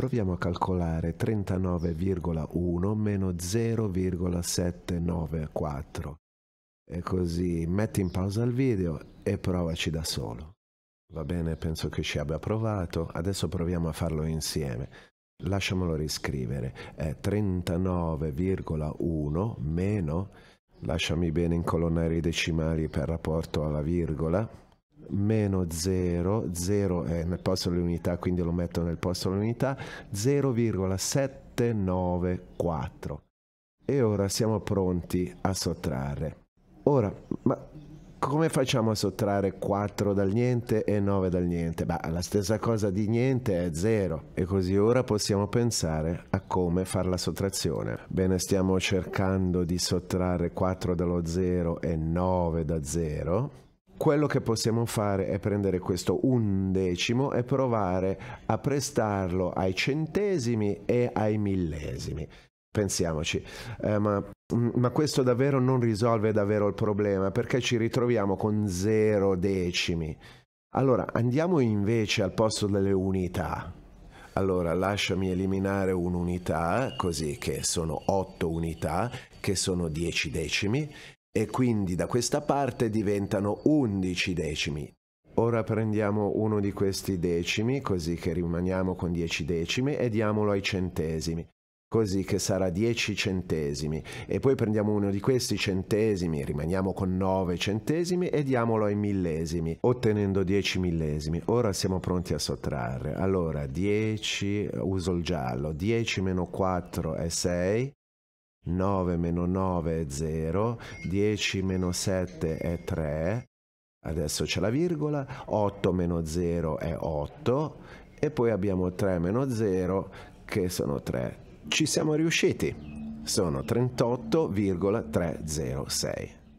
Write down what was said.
proviamo a calcolare 39,1 meno 0,794. E così metti in pausa il video e provaci da solo. Va bene, penso che ci abbia provato, adesso proviamo a farlo insieme. Lasciamolo riscrivere, è 39,1 meno, lasciami bene incolonnare i decimali per rapporto alla virgola, meno 0, 0 è nel posto dell'unità, quindi lo metto nel posto dell'unità, 0,794. E ora siamo pronti a sottrarre. Ora, ma come facciamo a sottrarre 4 dal niente e 9 dal niente? Beh, la stessa cosa di niente è 0 e così ora possiamo pensare a come fare la sottrazione. Bene, stiamo cercando di sottrarre 4 dallo 0 e 9 da 0 quello che possiamo fare è prendere questo undecimo e provare a prestarlo ai centesimi e ai millesimi. Pensiamoci, eh, ma, mm, ma, questo davvero non risolve davvero il problema perché ci ritroviamo con zero decimi. Allora andiamo invece al posto delle unità. Allora lasciami eliminare un'unità, così che sono 8 unità, che sono 10 decimi, e quindi da questa parte diventano 11 decimi. Ora prendiamo uno di questi decimi, così che rimaniamo con 10 decimi, e diamolo ai centesimi, così che sarà 10 centesimi. E poi prendiamo uno di questi centesimi, rimaniamo con 9 centesimi, e diamolo ai millesimi, ottenendo 10 millesimi. Ora siamo pronti a sottrarre. Allora, 10, uso il giallo, 10 meno 4 è 6, 9 meno 9 è 0, 10 meno 7 è 3, adesso c'è la virgola, 8 meno 0 è 8 e poi abbiamo 3 meno 0 che sono 3. Ci siamo riusciti, sono 38,306.